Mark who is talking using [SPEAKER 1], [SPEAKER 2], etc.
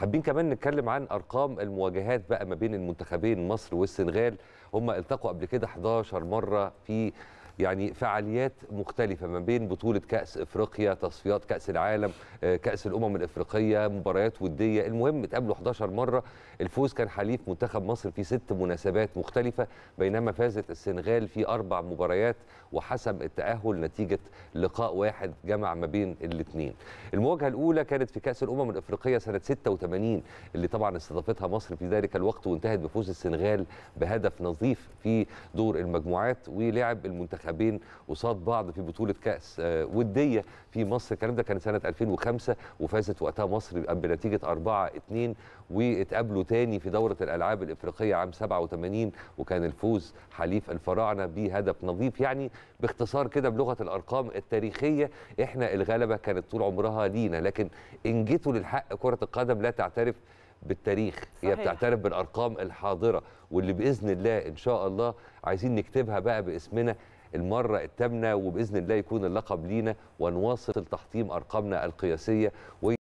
[SPEAKER 1] حابين كمان نتكلم عن ارقام المواجهات بقى ما بين المنتخبين مصر والسنغال هم التقوا قبل كده 11 مره في يعني فعاليات مختلفه ما بين بطوله كاس افريقيا تصفيات كاس العالم آه، كاس الامم الافريقيه مباريات وديه المهم اتقابلوا 11 مره الفوز كان حليف منتخب مصر في ست مناسبات مختلفه بينما فازت السنغال في اربع مباريات وحسم التاهل نتيجه لقاء واحد جمع ما بين الاثنين المواجهه الاولى كانت في كاس الامم الافريقيه سنه 86 اللي طبعا استضافتها مصر في ذلك الوقت وانتهت بفوز السنغال بهدف نظيف في دور المجموعات ولعب المنتخب ملعبين قصاد بعض في بطوله كاس آه، وديه في مصر الكلام ده كان سنه 2005 وفازت وقتها مصر بنتيجه 4 2 واتقابلوا تاني في دوره الالعاب الافريقيه عام 87 وكان الفوز حليف الفراعنه بهدف نظيف يعني باختصار كده بلغه الارقام التاريخيه احنا الغلبه كانت طول عمرها لينا لكن ان جيتوا للحق كره القدم لا تعترف بالتاريخ صحيح. هي بتعترف بالارقام الحاضره واللي باذن الله ان شاء الله عايزين نكتبها بقى باسمنا المرة التامنة وبإذن الله يكون اللقب لينا ونواصل تحطيم أرقامنا القياسية